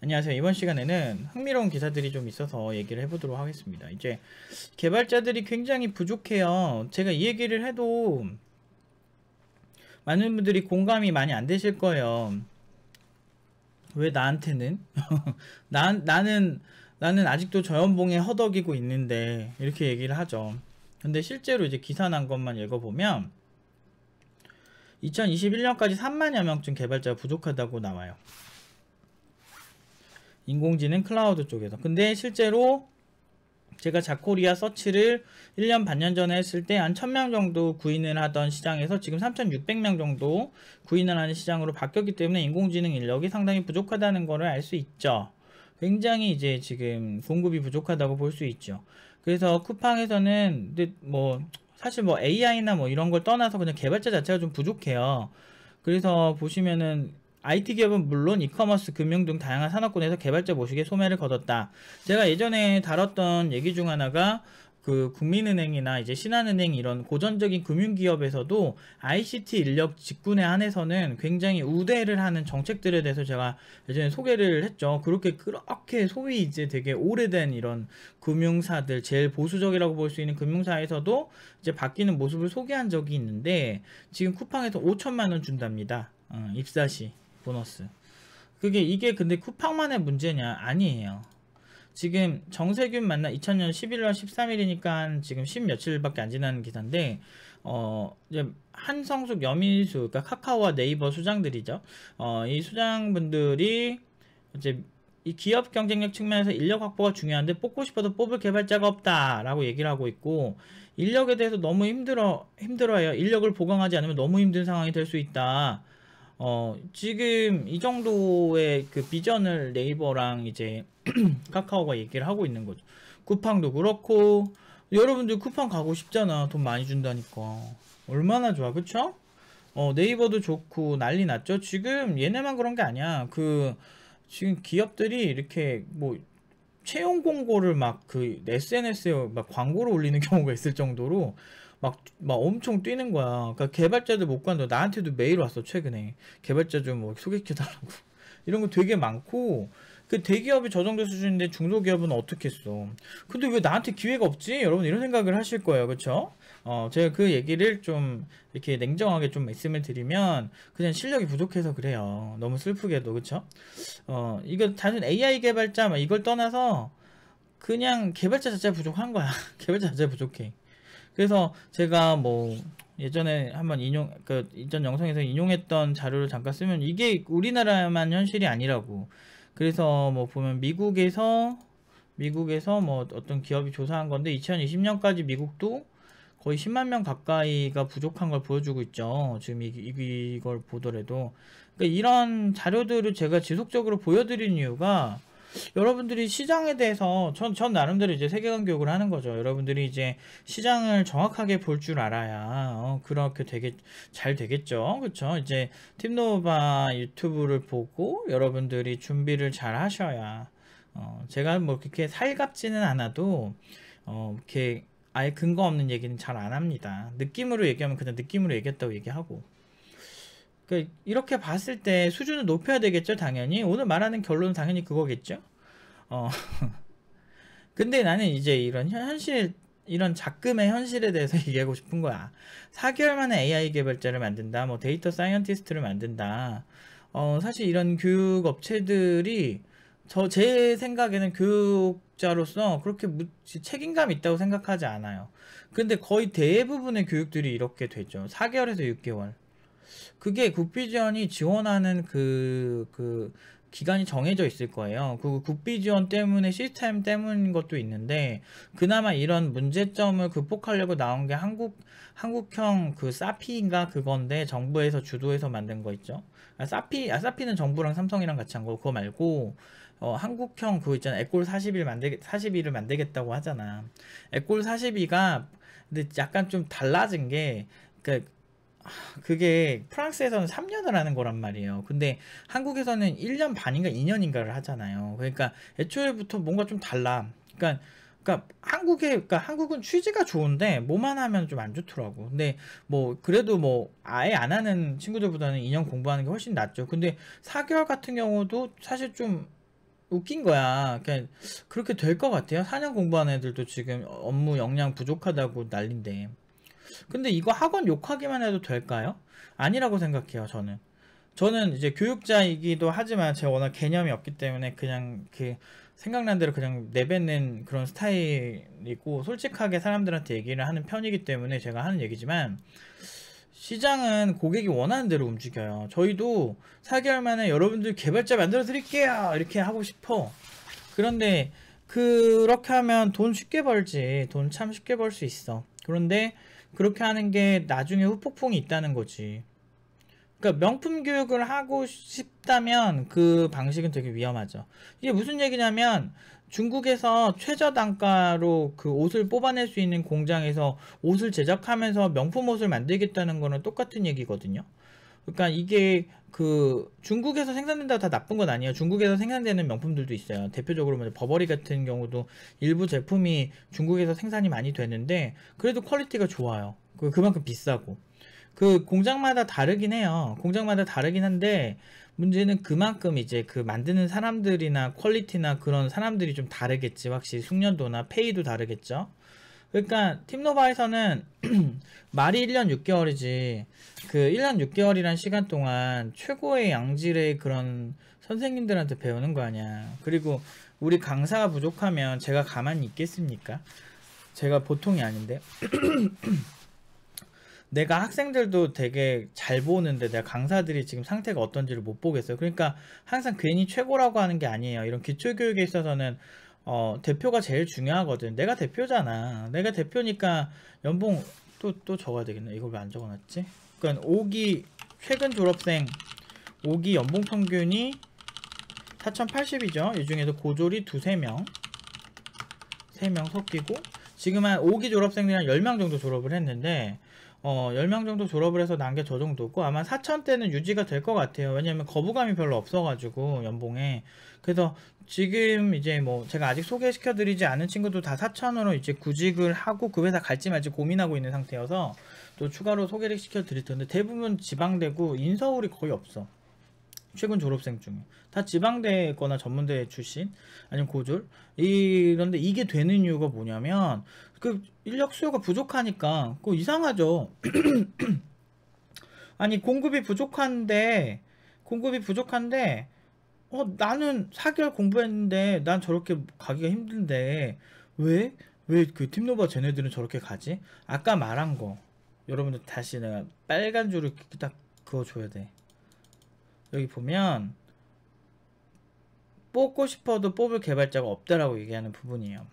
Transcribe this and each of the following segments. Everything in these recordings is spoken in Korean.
안녕하세요. 이번 시간에는 흥미로운 기사들이 좀 있어서 얘기를 해보도록 하겠습니다. 이제 개발자들이 굉장히 부족해요. 제가 이 얘기를 해도 많은 분들이 공감이 많이 안 되실 거예요. 왜 나한테는? 나, 나는, 나는 아직도 저연봉에 허덕이고 있는데, 이렇게 얘기를 하죠. 근데 실제로 이제 기사 난 것만 읽어보면, 2021년까지 3만여 명쯤 개발자가 부족하다고 나와요. 인공지능 클라우드 쪽에서 근데 실제로 제가 자코리아 서치를 1년 반년 전에 했을 때 한 1000명 정도 구인을 하던 시장에서 지금 3600명 정도 구인을 하는 시장으로 바뀌었기 때문에 인공지능 인력이 상당히 부족하다는 것을 알 수 있죠. 굉장히 이제 지금 공급이 부족하다고 볼 수 있죠. 그래서 쿠팡에서는 뭐 사실 뭐 AI나 뭐 이런 걸 떠나서 그냥 개발자 자체가 좀 부족해요. 그래서 보시면은 IT 기업은 물론 이커머스, 금융 등 다양한 산업군에서 개발자 모시기에 소매를 거뒀다. 제가 예전에 다뤘던 얘기 중 하나가 그 국민은행이나 이제 신한은행 이런 고전적인 금융기업에서도 ICT 인력 직군에 한해서는 굉장히 우대를 하는 정책들에 대해서 제가 예전에 소개를 했죠. 그렇게 그렇게 소위 이제 되게 오래된 이런 금융사들 제일 보수적이라고 볼 수 있는 금융사에서도 이제 바뀌는 모습을 소개한 적이 있는데 지금 쿠팡에서 5천만 원 준답니다. 어, 입사시. 보너스 그게 이게 근데 쿠팡만의 문제냐 아니에요 지금 정세균 만나 2000년 11월 13일이니까 한 지금 십 며칠밖에 안 지난 기사인데 어 이제 한성숙 여민수 그러니까 카카오와 네이버 수장들이죠 어이 수장분들이 이제 이 기업 경쟁력 측면에서 인력 확보가 중요한데 뽑고 싶어도 뽑을 개발자가 없다라고 얘기를 하고 있고 인력에 대해서 너무 힘들어 힘들어요. 인력을 보강하지 않으면 너무 힘든 상황이 될 수 있다. 어, 지금 이 정도의 그 비전을 네이버랑 이제 카카오가 얘기를 하고 있는 거죠. 쿠팡도 그렇고 여러분들 쿠팡 가고 싶잖아. 돈 많이 준다니까. 얼마나 좋아, 그쵸? 어, 네이버도 좋고 난리 났죠. 지금 얘네만 그런 게 아니야. 그 지금 기업들이 이렇게 뭐 채용 공고를 막 그 SNS에 막 광고를 올리는 경우가 있을 정도로 막, 막 엄청 뛰는 거야. 그러니까 개발자들 못 구한다. 나한테도 메일 왔어, 최근에. 개발자 좀 뭐소개해켜달라고 이런 거 되게 많고, 그 대기업이 저 정도 수준인데 중소기업은 어떻게했어 근데 왜 나한테 기회가 없지? 여러분 이런 생각을 하실 거예요. 그쵸? 어, 제가 그 얘기를 좀 이렇게 냉정하게 좀 말씀을 드리면 그냥 실력이 부족해서 그래요. 너무 슬프게도. 그쵸? 어, 이거 단순 AI 개발자 막 이걸 떠나서 그냥 개발자 자체가 부족한 거야. 개발자 자체가 부족해. 그래서 제가 뭐 예전에 한번 인용 그 이전 영상에서 인용했던 자료를 잠깐 쓰면 이게 우리나라만 현실이 아니라고 그래서 뭐 보면 미국에서 미국에서 뭐 어떤 기업이 조사한 건데 2020년까지 미국도 거의 10만 명 가까이가 부족한 걸 보여주고 있죠. 지금 이, 이, 이걸 보더라도 그러니까 이런 자료들을 제가 지속적으로 보여드린 이유가 여러분들이 시장에 대해서 전, 전 나름대로 이제 세계관 교육을 하는 거죠. 여러분들이 이제 시장을 정확하게 볼 줄 알아야 어, 그렇게 되게 잘 되겠죠. 그렇죠? 이제 팀노바 유튜브를 보고 여러분들이 준비를 잘 하셔야 어, 제가 뭐 그렇게 살갑지는 않아도 어, 이렇게 아예 근거 없는 얘기는 잘 안 합니다. 느낌으로 얘기하면 그냥 느낌으로 얘기했다고 얘기하고 그 이렇게 봤을 때 수준을 높여야 되겠죠, 당연히. 오늘 말하는 결론은 당연히 그거겠죠. 어. 근데 나는 이제 이런 현실 이런 작금의 현실에 대해서 얘기하고 싶은 거야. 4개월 만에 AI 개발자를 만든다. 뭐 데이터 사이언티스트를 만든다. 어, 사실 이런 교육 업체들이 저 제 생각에는 교육자로서 그렇게 무 책임감 있다고 생각하지 않아요. 근데 거의 대부분의 교육들이 이렇게 되죠. 4개월에서 6개월. 그게 국비지원이 지원하는 그, 그, 기간이 정해져 있을 거예요. 그 국비 지원 때문에 시스템 때문인 것도 있는데 그나마 이런 문제점을 극복하려고 나온 게 한국 한국형 그 사피인가 그건데 정부에서 주도해서 만든 거 있죠. 아, 사피 아 사피는 정부랑 삼성이랑 같이 한 거 그거 말고 어, 한국형 그거 있잖아. 에콜 40일 만들 40일을 만들겠다고 하잖아. 에콜 42가 근데 약간 좀 달라진 게 그, 그게 프랑스에서는 3년을 하는 거란 말이에요. 근데 한국에서는 1년 반인가 2년인가를 하잖아요. 그러니까 애초에부터 뭔가 좀 달라. 그러니까 그러니까 한국에 그러니까 한국은 취지가 좋은데 뭐만 하면 좀 안 좋더라고. 근데 뭐 그래도 뭐 아예 안 하는 친구들보다는 2년 공부하는 게 훨씬 낫죠. 근데 4개월 같은 경우도 사실 좀 웃긴 거야. 그러니까 그렇게 될 것 같아요. 4년 공부하는 애들도 지금 업무 역량 부족하다고 난린데. 근데 이거 학원 욕하기만 해도 될까요? 아니라고 생각해요, 저는. 저는 이제 교육자이기도 하지만 제가 워낙 개념이 없기 때문에 그냥 그 생각난 대로 그냥 내뱉는 그런 스타일이고 솔직하게 사람들한테 얘기를 하는 편이기 때문에 제가 하는 얘기지만 시장은 고객이 원하는 대로 움직여요. 저희도 4개월 만에 여러분들 개발자 만들어 드릴게요. 이렇게 하고 싶어. 그런데 그렇게 하면 돈 쉽게 벌지. 돈 참 쉽게 벌 수 있어. 그런데 그렇게 하는 게 나중에 후폭풍이 있다는 거지. 그러니까 명품 교육을 하고 싶다면 그 방식은 되게 위험하죠. 이게 무슨 얘기냐면 중국에서 최저단가로 그 옷을 뽑아낼 수 있는 공장에서 옷을 제작하면서 명품 옷을 만들겠다는 거는 똑같은 얘기거든요. 그러니까 이게 그 중국에서 생산된다고 다 나쁜 건 아니에요. 중국에서 생산되는 명품들도 있어요. 대표적으로 먼 뭐 버버리 같은 경우도 일부 제품이 중국에서 생산이 많이 되는데 그래도 퀄리티가 좋아요. 그 그만큼 비싸고 그 공장마다 다르긴 해요. 공장마다 다르긴 한데 문제는 그만큼 이제 그 만드는 사람들이나 퀄리티나 그런 사람들이 좀 다르겠지. 확실히 숙련도나 페이도 다르겠죠. 그러니까 팀노바에서는 말이 1년 6개월이지 그 1년 6개월이란 시간 동안 최고의 양질의 그런 선생님들한테 배우는 거 아니야. 그리고 우리 강사가 부족하면 제가 가만히 있겠습니까? 제가 보통이 아닌데. 내가 학생들도 되게 잘 보는데 내가 강사들이 지금 상태가 어떤지를 못 보겠어요. 그러니까 항상 괜히 최고라고 하는 게 아니에요. 이런 기초교육에 있어서는 어, 대표가 제일 중요하거든. 내가 대표잖아. 내가 대표니까 연봉 또 또 적어야 되겠네. 이걸 왜 안 적어놨지? 그러니까 5기 최근 졸업생 5기 연봉 평균이 4,080이죠. 이 중에서 고졸이 두 세 명 3명 섞이고 지금 한 5기 졸업생들이 한 10명 정도 졸업을 했는데 어, 10명 정도 졸업을 해서 난 게 저 정도고 아마 4천대는 유지가 될 것 같아요. 왜냐면 거부감이 별로 없어가지고 연봉에 그래서 지금 이제 뭐 제가 아직 소개시켜 드리지 않은 친구도 다 4천으로 이제 구직을 하고 그 회사 갈지 말지 고민하고 있는 상태여서 또 추가로 소개를 시켜 드릴 텐데 대부분 지방대구 인서울이 거의 없어. 최근 졸업생 중다 지방대거나 전문대 출신 아니면 고졸 이런데 이게 되는 이유가 뭐냐면 그 인력 수요가 부족하니까 그 이상하죠. 아니 공급이 부족한데 공급이 부족한데 어 나는 사개월 공부했는데 난 저렇게 가기가 힘든데 왜? 왜 그 팀노바 쟤네들은 저렇게 가지? 아까 말한 거 여러분들 다시 내가 빨간 줄을 딱 그어줘야 돼 여기 보면 뽑고 싶어도 뽑을 개발자가 없다라고 얘기하는 부분이에요.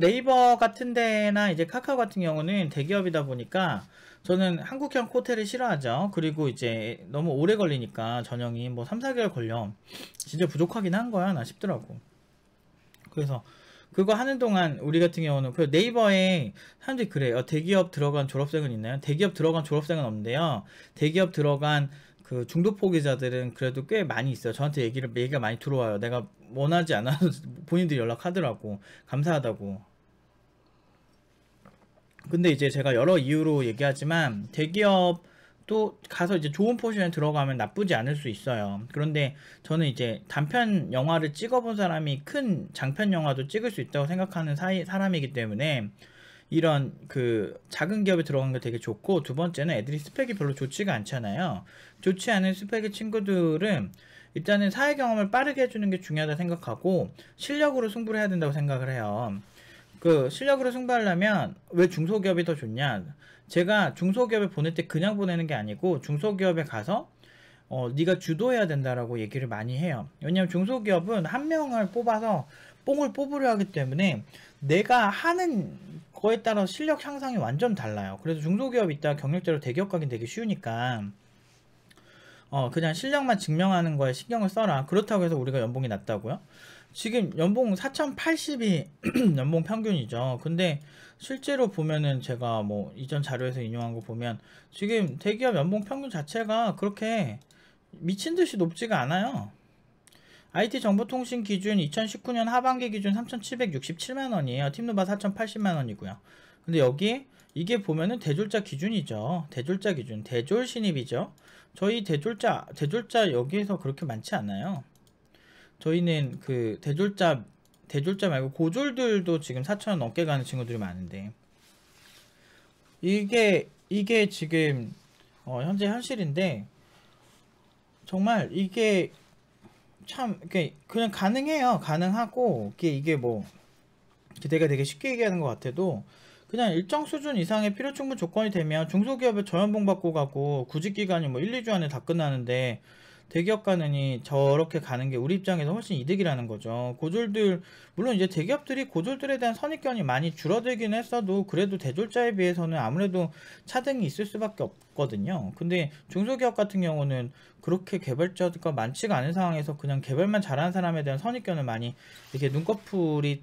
네이버 같은 데나 이제 카카오 같은 경우는 대기업이다 보니까 저는 한국형 코테를 싫어하죠. 그리고 이제 너무 오래 걸리니까 전형이 뭐 3, 4개월 걸려. 진짜 부족하긴 한 거야. 나 싶더라고. 그래서 그거 하는 동안 우리 같은 경우는 그 네이버에 사람들이 그래요. 어, 대기업 들어간 졸업생은 있나요? 대기업 들어간 졸업생은 없는데요. 대기업 들어간 그 중도 포기자들은 그래도 꽤 많이 있어요. 저한테 얘기를 얘기가 많이 들어와요. 내가 원하지 않아도 본인들이 연락하더라고. 감사하다고. 근데 이제 제가 여러 이유로 얘기하지만 대기업 또 가서 이제 좋은 포지션에 들어가면 나쁘지 않을 수 있어요. 그런데 저는 이제 단편 영화를 찍어본 사람이 큰 장편 영화도 찍을 수 있다고 생각하는 사이, 사람이기 때문에 이런 그 작은 기업에 들어간 게 되게 좋고 두 번째는 애들이 스펙이 별로 좋지가 않잖아요. 좋지 않은 스펙의 친구들은 일단은 사회 경험을 빠르게 해주는 게 중요하다 생각하고 실력으로 승부를 해야 된다고 생각을 해요. 그 실력으로 승부하려면 왜 중소기업이 더 좋냐? 제가 중소기업에 보낼 때 그냥 보내는 게 아니고 중소기업에 가서 어, 네가 주도해야 된다라고 얘기를 많이 해요. 왜냐하면 중소기업은 한 명을 뽑아서 뽕을 뽑으려 하기 때문에 내가 하는 거에 따라 실력 향상이 완전 달라요. 그래서 중소기업 있다 경력자로 대기업 가긴 되게 쉬우니까 어, 그냥 실력만 증명하는 거에 신경을 써라. 그렇다고 해서 우리가 연봉이 낮다고요? 지금 연봉 4,080이 연봉 평균이죠. 근데 실제로 보면은 제가 뭐 이전 자료에서 인용한 거 보면 지금 대기업 연봉 평균 자체가 그렇게 미친 듯이 높지가 않아요. IT 정보통신 기준 2019년 하반기 기준 3,767만 원이에요. 팀노바 4,080만 원이고요. 근데 여기 이게 보면은 대졸자 기준이죠. 대졸자 기준, 대졸 신입이죠. 저희 대졸자 대졸자 여기에서 그렇게 많지 않아요. 저희는 그 대졸자 대졸자 말고 고졸들도 지금 4천원 넘게 가는 친구들이 많은데 이게 이게 지금 어, 현재 현실인데 정말 이게 참 그냥 가능해요 가능하고 이게 이게 뭐 기대가 되게 쉽게 얘기하는 것 같아도 그냥 일정 수준 이상의 필요 충분 조건이 되면 중소기업에 전연봉 받고 가고 구직 기간이 뭐 1, 2주 안에 다 끝나는데 대기업 가느니 저렇게 가는 게 우리 입장에서 훨씬 이득이라는 거죠. 고졸들 물론 이제 대기업들이 고졸들에 대한 선입견이 많이 줄어들긴 했어도 그래도 대졸자에 비해서는 아무래도 차등이 있을 수밖에 없거든요. 근데 중소기업 같은 경우는 그렇게 개발자가 많지가 않은 상황에서 그냥 개발만 잘하는 사람에 대한 선입견을 많이 이렇게 눈꺼풀이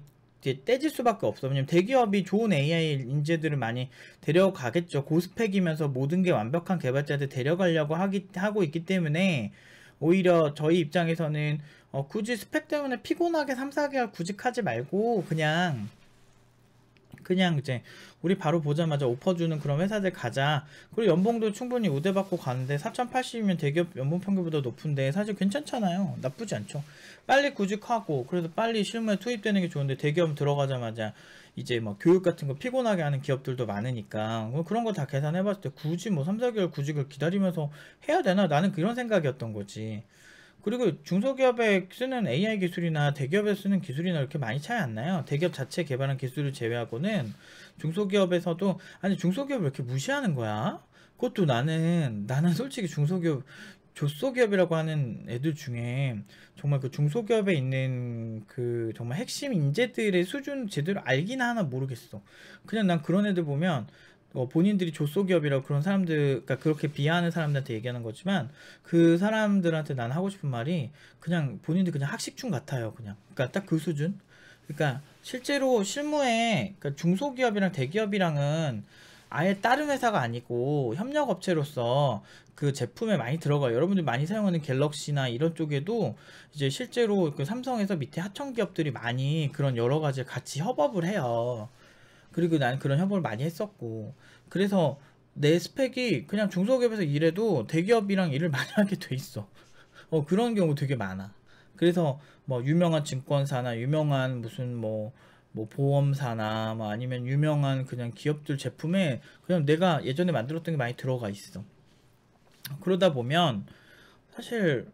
떼질 수밖에 없어. 왜냐면 대기업이 좋은 AI 인재들을 많이 데려가겠죠. 고스펙이면서 모든 게 완벽한 개발자들 데려가려고 하기, 하고 있기 때문에 오히려 저희 입장에서는 어, 굳이 스펙 때문에 피곤하게 3, 4개월 구직하지 말고 그냥 그냥 이제 우리 바로 보자마자 오퍼 주는 그런 회사들 가자. 그리고 연봉도 충분히 우대받고 가는데 4,080이면 대기업 연봉 평균보다 높은데 사실 괜찮잖아요. 나쁘지 않죠. 빨리 구직하고 그래서 빨리 실무에 투입되는 게 좋은데 대기업 들어가자마자 이제 뭐 교육 같은 거 피곤하게 하는 기업들도 많으니까 뭐 그런 거 다 계산해 봤을 때 굳이 뭐 3, 4개월 구직을 기다리면서 해야 되나? 나는 그런 생각이었던 거지. 그리고 중소기업에 쓰는 AI 기술이나 대기업에 쓰는 기술이나 이렇게 많이 차이 안 나요. 대기업 자체 개발한 기술을 제외하고는 중소기업에서도 아니 중소기업을 이렇게 무시하는 거야? 그것도 나는 나는 솔직히 중소기업 조소기업이라고 하는 애들 중에 정말 그 중소기업에 있는 그 정말 핵심 인재들의 수준 제대로 알긴 하나 모르겠어. 그냥 난 그런 애들 보면 어, 본인들이 조소기업이라고 그런 사람들, 그러니까 그렇게 비하하는 사람들한테 얘기하는 거지만 그 사람들한테 난 하고 싶은 말이 그냥 본인들 그냥 학식충 같아요. 그냥. 그러니까 딱 그 수준. 그러니까 실제로 실무에 그러니까 중소기업이랑 대기업이랑은 아예 다른 회사가 아니고 협력 업체로서 그 제품에 많이 들어가요. 여러분들 많이 사용하는 갤럭시나 이런 쪽에도 이제 실제로 그 삼성에서 밑에 하청 기업들이 많이 그런 여러 가지 같이 협업을 해요. 그리고 난 그런 협업을 많이 했었고 그래서 내 스펙이 그냥 중소기업에서 일해도 대기업이랑 일을 많이 하게 돼 있어. 어 그런 경우 되게 많아. 그래서 뭐 유명한 증권사나 유명한 무슨 뭐뭐 보험사나 뭐 아니면 유명한 그냥 기업들 제품에 그냥 내가 예전에 만들었던 게 많이 들어가 있어. 그러다 보면 사실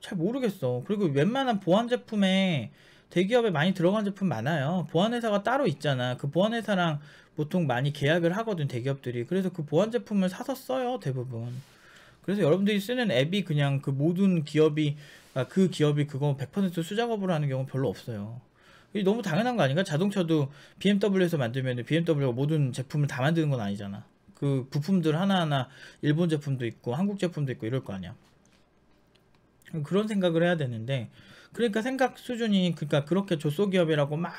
잘 모르겠어. 그리고 웬만한 보안 제품에 대기업에 많이 들어간 제품 많아요. 보안회사가 따로 있잖아. 그 보안회사랑 보통 많이 계약을 하거든, 대기업들이. 그래서 그 보안 제품을 사서 써요, 대부분. 그래서 여러분들이 쓰는 앱이 그냥 그 모든 기업이, 아, 그 기업이 그거 100% 수작업으로 하는 경우 별로 없어요. 이게 너무 당연한 거 아닌가? 자동차도 BMW에서 만들면 BMW가 모든 제품을 다 만드는 건 아니잖아. 그 부품들 하나하나 일본 제품도 있고 한국 제품도 있고 이럴 거 아니야. 그런 생각을 해야 되는데 그러니까 생각 수준이 그러니까 그렇게 조소기업이라고 막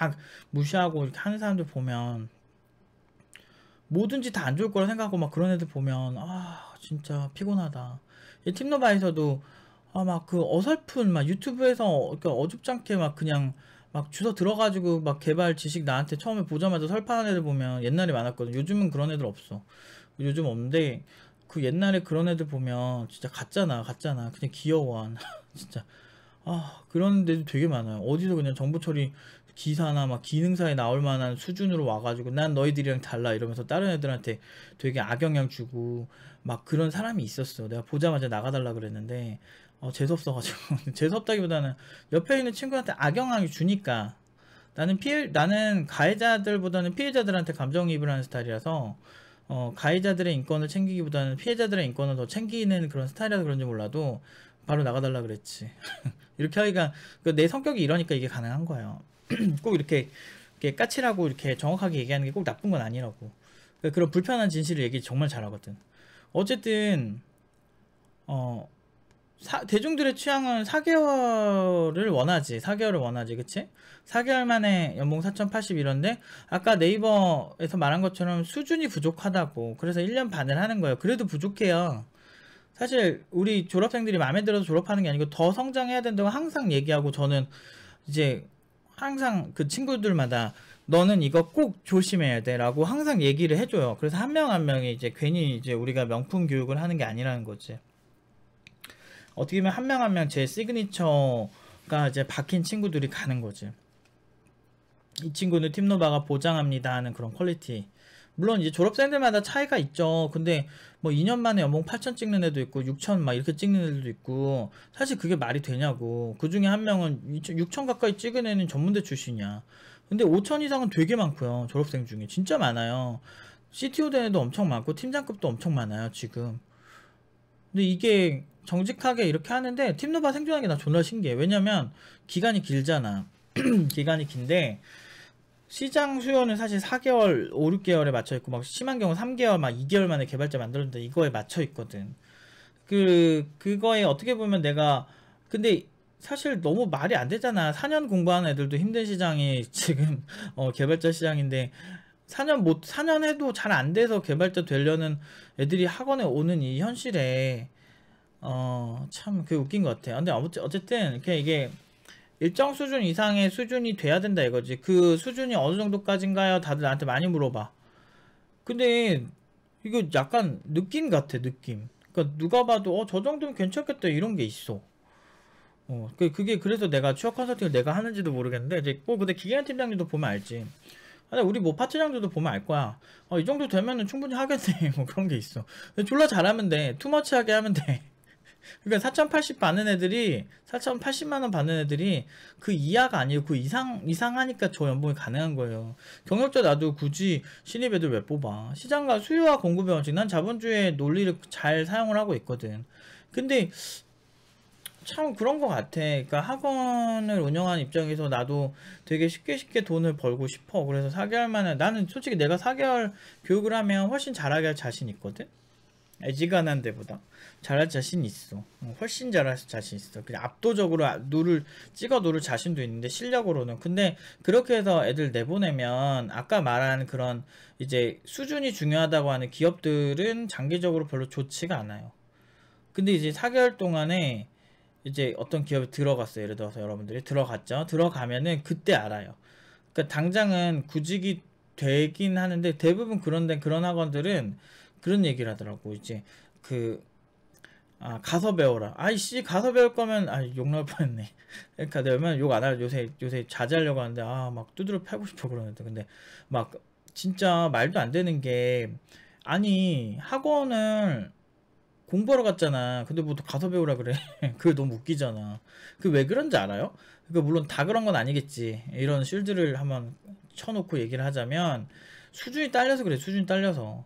무시하고 이렇게 하는 사람들 보면 뭐든지 다 안 좋을 거라 생각하고 막 그런 애들 보면 아 진짜 피곤하다. 이 팀노바에서도 아막그 어설픈 막 유튜브에서 어, 그러니까 어줍않게막 그냥 막주소 들어가지고 막 개발 지식 나한테 처음에 보자마자 설파하는 애들 보면 옛날에 많았거든. 요즘은 그런 애들 없어. 요즘 없는데 그 옛날에 그런 애들 보면 진짜 같잖아, 같잖아. 그냥 귀여워. 진짜. 아, 그런 데도 되게 많아요. 어디서 그냥 정보 처리 기사나 막 기능사에 나올 만한 수준으로 와가지고 난 너희들이랑 달라 이러면서 다른 애들한테 되게 악영향 주고 막 그런 사람이 있었어. 내가 보자마자 나가달라 그랬는데 어, 재수없어가지고 재수없다기보다는 옆에 있는 친구한테 악영향을 주니까 나는 피해 나는 가해자들보다는 피해자들한테 감정이입을 하는 스타일이라서 어, 가해자들의 인권을 챙기기보다는 피해자들의 인권을 더 챙기는 그런 스타일이라서 그런지 몰라도 바로 나가달라 그랬지 이렇게 하기가 그내 성격이 이러니까 이게 가능한 거예요 꼭 이렇게, 이렇게 까칠하고 이렇게 정확하게 얘기하는 게 꼭 나쁜 건 아니라고 그러니까 그런 불편한 진실을 얘기 정말 잘하거든 어쨌든 어 사, 대중들의 취향은 4개월을 원하지. 4개월을 원하지. 그치? 4개월 만에 연봉 4,080 이런데, 아까 네이버에서 말한 것처럼 수준이 부족하다고. 그래서 1년 반을 하는 거예요. 그래도 부족해요. 사실, 우리 졸업생들이 마음에 들어서 졸업하는 게 아니고 더 성장해야 된다고 항상 얘기하고, 저는 이제 항상 그 친구들마다 너는 이거 꼭 조심해야 돼 라고 항상 얘기를 해줘요. 그래서 한 명한 한 명이 이제 괜히 이제 우리가 명품 교육을 하는 게 아니라는 거지. 어떻게 보면 한 명 한 명 제 시그니처가 이제 박힌 친구들이 가는 거지. 이 친구는 팀노바가 보장합니다 하는 그런 퀄리티. 물론 이제 졸업생들마다 차이가 있죠. 근데 뭐 2년 만에 연봉 8천 찍는 애도 있고 6천 막 이렇게 찍는 애도 들 있고 사실 그게 말이 되냐고. 그 중에 한 명은 6천 가까이 찍은 애는 전문대 출신이야. 근데 5천 이상은 되게 많고요. 졸업생 중에 진짜 많아요. CTO 된 애도 엄청 많고 팀장급도 엄청 많아요 지금. 근데 이게 정직하게 이렇게 하는데 팀노바 생존하는 게나 존나 신기해 왜냐면 기간이 길잖아 기간이 긴데 시장 수요는 사실 4개월 5, 6개월에 맞춰 있고 막 심한 경우 3개월 막 2개월 만에 개발자 만들었는데 이거에 맞춰 있거든 그 그거에 어떻게 보면 내가 근데 사실 너무 말이 안 되잖아 4년 공부하는 애들도 힘든 시장이 지금 어, 개발자 시장인데 4년 못 4년 해도 잘 안 돼서 개발자 되려는 애들이 학원에 오는 이 현실에 어, 참 그게 웃긴 것 같아요. 아, 근데 아무튼 어쨌든 그냥 이게 일정 수준 이상의 수준이 돼야 된다 이거지. 그 수준이 어느 정도까지인가요? 다들 나한테 많이 물어봐. 근데 이거 약간 느낌 같아, 느낌. 그러니까 누가 봐도 어, 저 정도면 괜찮겠다 이런 게 있어. 어, 그, 그게 그래서 내가 취업 컨설팅을 내가 하는지도 모르겠는데 이제 뭐 근데 기계한 팀장님도 보면 알지. 아, 근데 우리 뭐 파트장들도 보면 알 거야. 어, 이 정도 되면은 충분히 하겠네. 뭐 그런 게 있어. 졸라 잘하면 돼. 투머치하게 하면 돼. 그러니까 4,080 받는 애들이 4,080만 원 받는 애들이 그 이하가 아니고 그 이상 이상하니까 저 연봉이 가능한 거예요. 경력자 나도 굳이 신입 애들 왜 뽑아? 시장과 수요와 공급의 원칙 난 자본주의 의 논리를 잘 사용을 하고 있거든. 근데 참 그런 것 같아. 그러니까 학원을 운영한 입장에서 나도 되게 쉽게 쉽게 돈을 벌고 싶어. 그래서 4개월 만에 나는 솔직히 내가 4개월 교육을 하면 훨씬 잘하게 할 자신 있거든. 애지가난 데보다 잘할 자신 있어. 어, 훨씬 잘할 자신 있어. 그냥 압도적으로 아, 누를 찍어 누를 자신도 있는데 실력으로는. 근데 그렇게 해서 애들 내보내면 아까 말한 그런 이제 수준이 중요하다고 하는 기업들은 장기적으로 별로 좋지가 않아요. 근데 이제 4개월 동안에 이제 어떤 기업에 들어갔어요. 예를 들어서 여러분들이 들어갔죠. 들어가면은 그때 알아요. 그러니까 당장은 구직이 되긴 하는데 대부분 그런데 그런 학원들은 그런 얘기를 하더라고 이제 그 아, 가서 배워라. 아이씨, 가서 배울 거면, 아, 욕 나올 뻔 했네. 그러니까 내가 얼욕안 할. 요새, 요새 자제하려고 하는데, 아, 막 두드려 패고 싶어 그러는데. 근데, 막, 진짜 말도 안 되는 게, 아니, 학원을 공부하러 갔잖아. 근데 뭐 가서 배우라 그래. 그게 너무 웃기잖아. 그 왜 그런지 알아요? 그 물론 다 그런 건 아니겠지. 이런 실드를 한번 쳐놓고 얘기를 하자면, 수준이 딸려서 그래, 수준이 딸려서.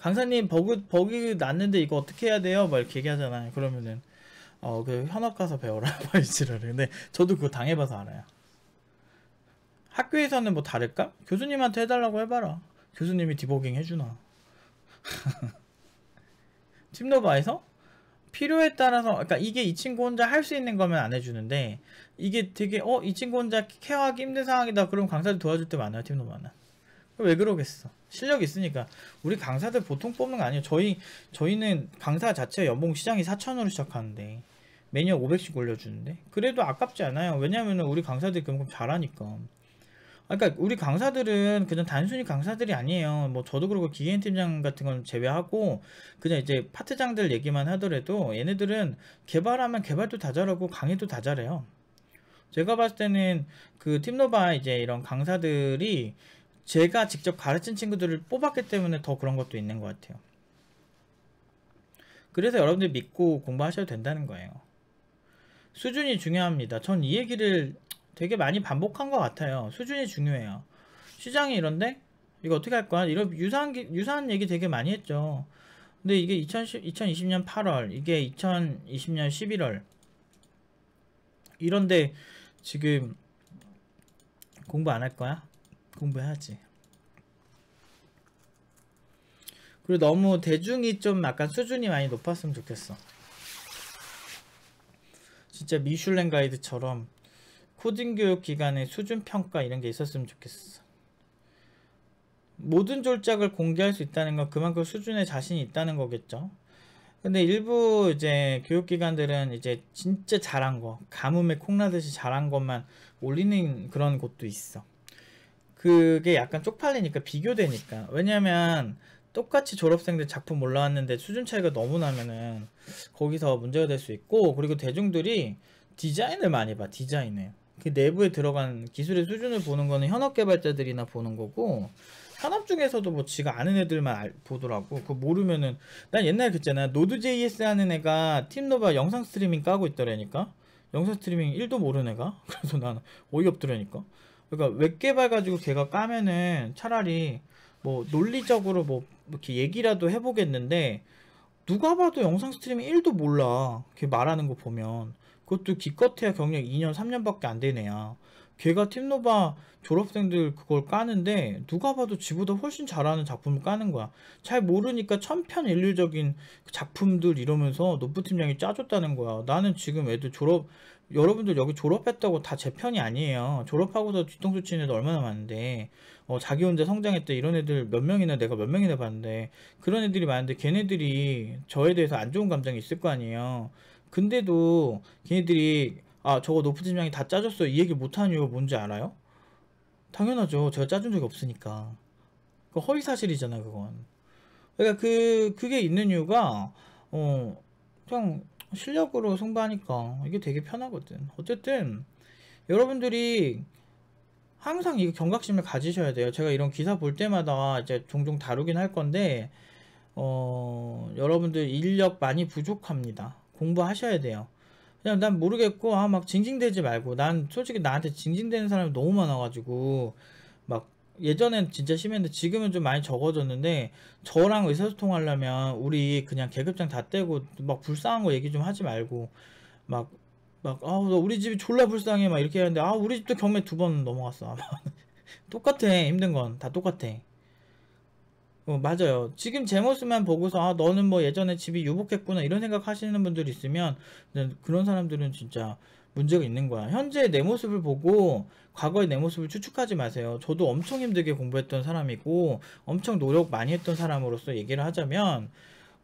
강사님 버그 버그 났는데 이거 어떻게 해야 돼요? 막 이렇게 얘기하잖아요. 그러면은 어그 현업 가서 배워라 말지를. 근데 저도 그거 당해봐서 알아요. 학교에서는 뭐 다를까? 교수님한테 해달라고 해봐라. 교수님이 디버깅 해주나. 팀노바에서 필요에 따라서 그러니까 이게 이 친구 혼자 할 수 있는 거면 안 해주는데 이게 되게 어이 친구 혼자 케어하기 힘든 상황이다 그럼 강사들 도와줄 때 많아요 팀노바는 왜 그러겠어? 실력 이 있으니까. 우리 강사들 보통 뽑는 거 아니에요. 저희, 저희는 강사 자체 연봉 시장이 4천으로 시작하는데, 매년 500씩 올려주는데. 그래도 아깝지 않아요. 왜냐면 우리 강사들이 그만큼 잘하니까. 아, 그러니까 우리 강사들은 그냥 단순히 강사들이 아니에요. 뭐 저도 그렇고 기계인 팀장 같은 건 제외하고 그냥 이제 파트장들 얘기만 하더라도 얘네들은 개발하면 개발도 다 잘하고 강의도 다 잘해요. 제가 봤을 때는 그 팀노바 이제 이런 강사들이 제가 직접 가르친 친구들을 뽑았기 때문에 더 그런 것도 있는 것 같아요. 그래서 여러분들 믿고 공부하셔도 된다는 거예요. 수준이 중요합니다. 전 이 얘기를 되게 많이 반복한 것 같아요. 수준이 중요해요. 시장이 이런데 이거 어떻게 할 거야? 이런 유사한 유사한 얘기 되게 많이 했죠. 근데 이게 2 0 2 0년 8월, 이게 2020년 11월 이런데 지금 공부 안 할 거야? 공부해야지 그리고 너무 대중이 좀 약간 수준이 많이 높았으면 좋겠어 진짜 미슐랭 가이드처럼 코딩 교육 기간의 수준 평가 이런 게 있었으면 좋겠어 모든 졸작을 공개할 수 있다는 건 그만큼 수준에 자신이 있다는 거겠죠 근데 일부 이제 교육기관들은 이제 진짜 잘한 거 가뭄에 콩나듯이 잘한 것만 올리는 그런 곳도 있어 그게 약간 쪽팔리니까 비교되니까 왜냐면 똑같이 졸업생들 작품 올라왔는데 수준 차이가 너무 나면은 거기서 문제가 될 수 있고 그리고 대중들이 디자인을 많이 봐디자인에그 내부에 들어간 기술의 수준을 보는 거는 현업 개발자들이나 보는 거고 산업 중에서도 뭐 지가 아는 애들만 알, 보더라고 그 모르면은 난 옛날에 그랬잖아 노드.js 하는 애가 팀노바 영상 스트리밍 까고 있더라니까 영상 스트리밍 1도 모르는 애가 그래서 나는 어이없더라니까 그러니까 웹 개발 가지고 걔가 까면은 차라리 뭐 논리적으로 뭐 이렇게 얘기라도 해보겠는데 누가 봐도 영상 스트리밍 1도 몰라. 걔 말하는 거 보면. 그것도 기껏해야 경력 2년, 3년밖에 안 되네야. 걔가 팀노바 졸업생들 그걸 까는데 누가 봐도 지보다 훨씬 잘하는 작품을 까는 거야. 잘 모르니까 천편일률적인 작품들 이러면서 노프 팀장이 짜줬다는 거야. 나는 지금 애들 졸업 여러분들 여기 졸업했다고 다 제 편이 아니에요. 졸업하고도 뒤통수 치는 애도 얼마나 많은데 어, 자기 혼자 성장했다 이런 애들 몇 명이나 내가 몇 명이나 봤는데 그런 애들이 많은데 걔네들이 저에 대해서 안 좋은 감정이 있을 거 아니에요. 근데도 걔네들이 아 저거 높은 팀장이 다짜줬어이 얘기 못하는 이유가 뭔지 알아요? 당연하죠. 제가 짜준 적이 없으니까. 그 허위 사실이잖아 그건. 그러니까 그 그게 있는 이유가 어 그냥 실력으로 승부하니까 이게 되게 편하거든. 어쨌든 여러분들이 항상 이 경각심을 가지셔야 돼요. 제가 이런 기사 볼 때마다 이제 종종 다루긴 할 건데 어, 여러분들 인력 많이 부족합니다. 공부하셔야 돼요. 그냥 난 모르겠고 아 막 징징대지 말고 난 솔직히 나한테 징징대는 사람이 너무 많아가지고 예전엔 진짜 심했는데 지금은 좀 많이 적어졌는데 저랑 의사소통 하려면 우리 그냥 계급장 다 떼고 막 불쌍한 거 얘기 좀 하지 말고 막 막 아우 리 집이 졸라 불쌍해 막 이렇게 하는데 아 우리 집도 경매 두 번 넘어갔어 아마 똑같아 힘든 건 다 똑같아 어, 맞아요 지금 제 모습만 보고서 아 너는 뭐 예전에 집이 유복했구나 이런 생각 하시는 분들 있으면 그런 사람들은 진짜 문제가 있는 거야. 현재 내 모습을 보고 과거의 내 모습을 추측하지 마세요. 저도 엄청 힘들게 공부했던 사람이고 엄청 노력 많이 했던 사람으로서 얘기를 하자면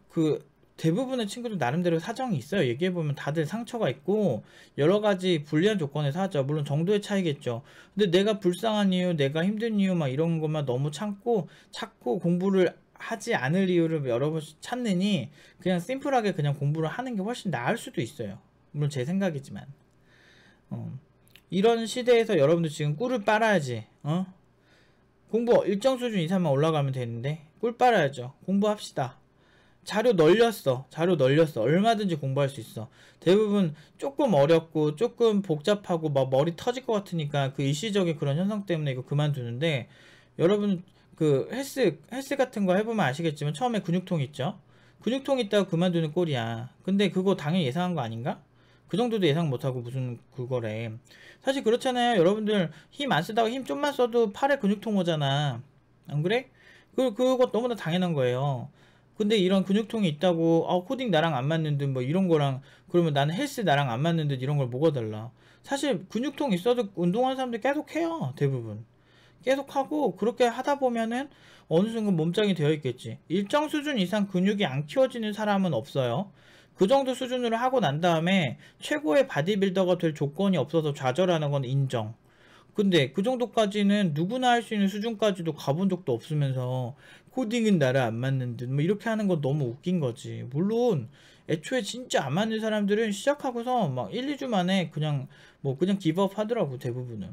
그 대부분의 친구들 나름대로 사정이 있어요. 얘기해보면 다들 상처가 있고 여러 가지 불리한 조건에서 하죠. 물론 정도의 차이겠죠. 근데 내가 불쌍한 이유, 내가 힘든 이유 막 이런 것만 너무 참고 찾고 공부를 하지 않을 이유를 여러 번 찾느니 그냥 심플하게 그냥 공부를 하는 게 훨씬 나을 수도 있어요. 물론 제 생각이지만. 어. 이런 시대에서 여러분들 지금 꿀을 빨아야지 어? 공부 일정 수준 이상만 올라가면 되는데 꿀 빨아야죠 공부합시다 자료 널렸어 자료 널렸어 얼마든지 공부할 수 있어 대부분 조금 어렵고 조금 복잡하고 막 머리 터질 것 같으니까 그 일시적인 그런 현상 때문에 이거 그만두는데 여러분 그 헬스 헬스 같은 거 해보면 아시겠지만 처음에 근육통 있죠 근육통 있다가 그만두는 꼴이야 근데 그거 당연히 예상한 거 아닌가? 그 정도도 예상 못하고 무슨 그거래. 사실 그렇잖아요. 여러분들 힘 안 쓰다가 힘 좀만 써도 팔에 근육통 오잖아. 안 그래? 그, 그것 너무나 당연한 거예요. 근데 이런 근육통이 있다고, 아, 코딩 나랑 안 맞는 듯, 뭐 이런 거랑, 그러면 나는 헬스 나랑 안 맞는 듯 이런 걸 뭐가 달라. 사실 근육통 있어도 운동하는 사람들 계속 해요. 대부분. 계속 하고 그렇게 하다 보면은 어느 순간 몸짱이 되어 있겠지. 일정 수준 이상 근육이 안 키워지는 사람은 없어요. 그 정도 수준으로 하고 난 다음에 최고의 바디빌더가 될 조건이 없어서 좌절하는 건 인정. 근데 그 정도까지는 누구나 할 수 있는 수준까지도 가본 적도 없으면서 코딩은 나를안 맞는 듯 뭐 이렇게 하는 건 너무 웃긴 거지. 물론 애초에 진짜 안 맞는 사람들은 시작하고서 막 1, 2주 만에 그냥 뭐 그냥 기브업 하더라고 대부분은.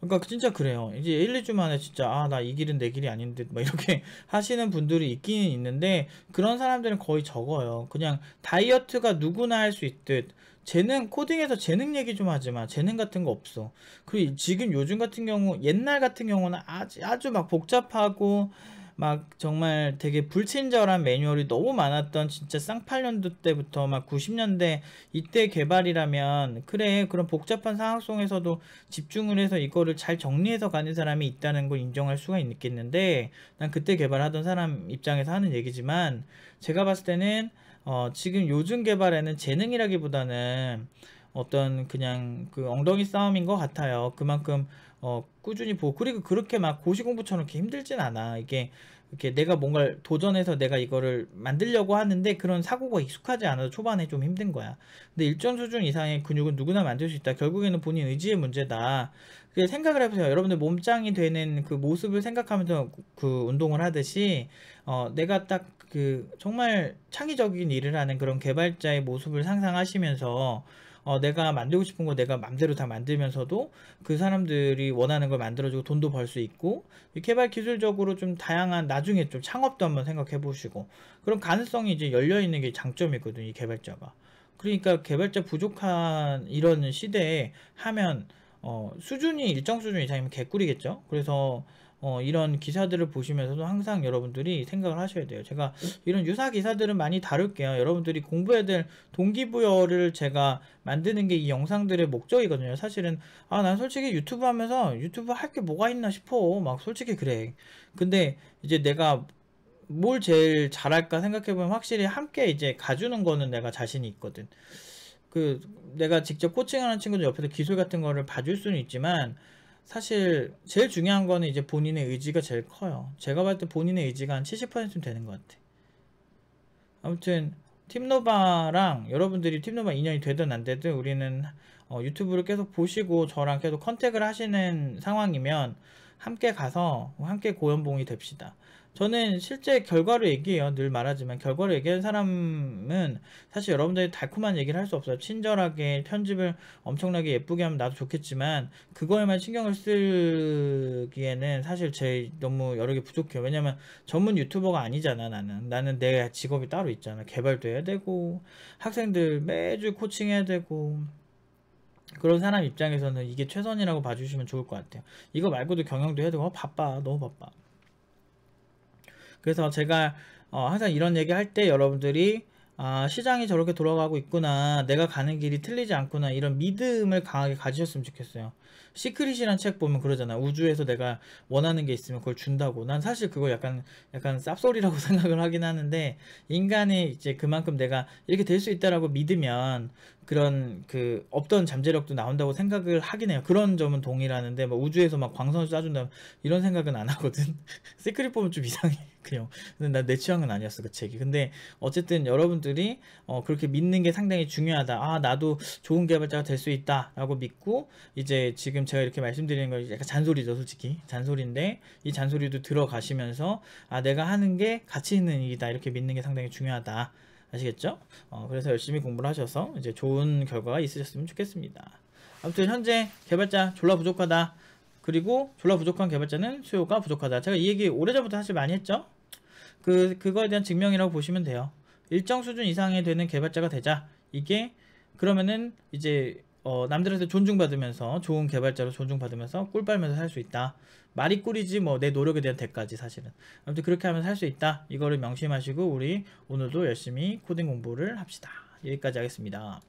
그러니까 진짜 그래요. 이제 1, 2주 만에 진짜 아 나 이 길은 내 길이 아닌데 막 이렇게 하시는 분들이 있기는 있는데 그런 사람들은 거의 적어요. 그냥 다이어트가 누구나 할 수 있듯 재능 코딩에서 재능 얘기 좀 하지 만 재능 같은 거 없어. 그리고 지금 요즘 같은 경우 옛날 같은 경우는 아주 아주 막 복잡하고 막 정말 되게 불친절한 매뉴얼이 너무 많았던 진짜 쌍팔년도 때부터 막 90년대 이때 개발이라면 그래 그런 복잡한 상황 속에서도 집중을 해서 이거를 잘 정리해서 가는 사람이 있다는 걸 인정할 수가 있겠는데 난 그때 개발하던 사람 입장에서 하는 얘기지만 제가 봤을 때는 어, 지금 요즘 개발에는 재능이라기보다는 어떤 그냥 그 엉덩이 싸움인 것 같아요. 그만큼 어 꾸준히 보고 그리고 그렇게 막 고시 공부처럼 이렇게 힘들진 않아. 이게 이렇게 내가 뭔가를 도전해서 내가 이거를 만들려고 하는데 그런 사고가 익숙하지 않아서 초반에 좀 힘든 거야. 근데 일정 수준 이상의 근육은 누구나 만들 수 있다. 결국에는 본인 의지의 문제다. 그 생각을 해보세요. 여러분들 몸짱이 되는 그 모습을 생각하면서 그 운동을 하듯이 어 내가 딱 그 정말 창의적인 일을 하는 그런 개발자의 모습을 상상하시면서 어, 내가 만들고 싶은 거 내가 맘대로 다 만들면서도 그 사람들이 원하는 걸 만들어주고 돈도 벌 수 있고 개발 기술적으로 좀 다양한 나중에 좀 창업도 한번 생각해 보시고 그런 가능성이 이제 열려 있는 게 장점이거든요 이 개발자가 그러니까 개발자 부족한 이런 시대에 하면 어, 수준이 일정 수준 이상이면 개꿀이겠죠 그래서 어, 이런 기사들을 보시면서도 항상 여러분들이 생각을 하셔야 돼요. 제가 이런 유사 기사들은 많이 다룰게요. 여러분들이 공부해야 될 동기부여를 제가 만드는 게 이 영상들의 목적이거든요. 사실은 아 난 솔직히 유튜브 하면서 유튜브 할 게 뭐가 있나 싶어. 막 솔직히 그래. 근데 이제 내가 뭘 제일 잘할까 생각해보면 확실히 함께 이제 가주는 거는 내가 자신이 있거든. 그 내가 직접 코칭하는 친구들 옆에서 기술 같은 거를 봐줄 수는 있지만 사실 제일 중요한 거는 이제 본인의 의지가 제일 커요. 제가 봤을 때 본인의 의지가 한 70%는 되는 것 같아. 아무튼 팀노바랑 여러분들이 팀노바 인연이 되든 안 되든 우리는 어, 유튜브를 계속 보시고 저랑 계속 컨택을 하시는 상황이면 함께 가서 함께 고연봉이 됩시다. 저는 실제 결과를 얘기해요. 늘 말하지만 결과를 얘기하는 사람은 사실 여러분들이 달콤한 얘기를 할 수 없어요. 친절하게 편집을 엄청나게 예쁘게 하면 나도 좋겠지만 그거에만 신경을 쓰기에는 사실 제 너무 여러 개 부족해요. 왜냐면 전문 유튜버가 아니잖아 나는. 나는 내 직업이 따로 있잖아. 개발도 해야 되고 학생들 매주 코칭해야 되고 그런 사람 입장에서는 이게 최선이라고 봐주시면 좋을 것 같아요. 이거 말고도 경영도 해야 되고 어, 바빠 너무 바빠. 그래서 제가 어, 항상 이런 얘기 할 때 여러분들이 아, 시장이 저렇게 돌아가고 있구나. 내가 가는 길이 틀리지 않구나. 이런 믿음을 강하게 가지셨으면 좋겠어요. 시크릿이란 책 보면 그러잖아. 우주에서 내가 원하는 게 있으면 그걸 준다고. 난 사실 그거 약간 약간 쌉소리라고 생각을 하긴 하는데 인간이 이제 그만큼 내가 이렇게 될 수 있다라고 믿으면 그런 그 없던 잠재력도 나온다고 생각을 하긴 해요. 그런 점은 동일하는데 뭐 우주에서 막 광선을 쏴준다 이런 생각은 안 하거든. 시크릿 보면 좀 이상해. 그냥 근데 난내 취향은 아니었어 그 책이. 근데 어쨌든 여러분들이 어, 그렇게 믿는 게 상당히 중요하다. 아 나도 좋은 개발자가 될 수 있다라고 믿고 이제 지금 제가 이렇게 말씀드리는 건 약간 잔소리죠, 솔직히. 잔소리인데 이 잔소리도 들어가시면서 아, 내가 하는 게 가치 있는 일이다. 이렇게 믿는 게 상당히 중요하다. 아시겠죠? 어, 그래서 열심히 공부를 하셔서 이제 좋은 결과가 있으셨으면 좋겠습니다. 아무튼 현재 개발자 졸라 부족하다. 그리고 졸라 부족한 개발자는 수요가 부족하다. 제가 이 얘기 오래전부터 사실 많이 했죠? 그, 그거에 대한 증명이라고 보시면 돼요. 일정 수준 이상이 되는 개발자가 되자. 이게 그러면은 이제 어, 남들한테 존중받으면서 좋은 개발자로 존중받으면서 꿀 빨면서 살 수 있다. 말이 꿀이지 뭐 내 노력에 대한 대가지 사실은. 아무튼 그렇게 하면서 살수 있다. 이거를 명심하시고 우리 오늘도 열심히 코딩 공부를 합시다. 여기까지 하겠습니다.